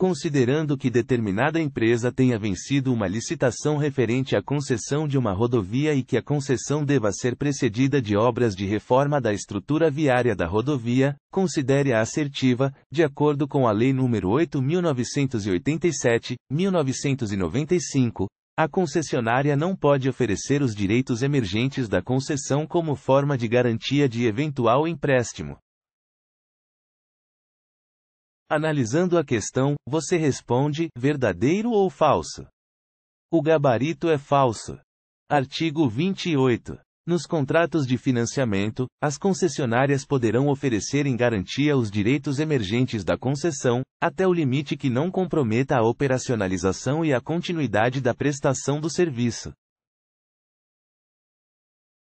considerando que determinada empresa tenha vencido uma licitação referente à concessão de uma rodovia e que a concessão deva ser precedida de obras de reforma da estrutura viária da rodovia, considere-a assertiva, de acordo com a Lei nº 8.987, 1995, a concessionária não pode oferecer os direitos emergentes da concessão como forma de garantia de eventual empréstimo. Analisando a questão, você responde: verdadeiro ou falso? O gabarito é falso. Artigo 28. Nos contratos de financiamento, as concessionárias poderão oferecer em garantia os direitos emergentes da concessão, até o limite que não comprometa a operacionalização e a continuidade da prestação do serviço.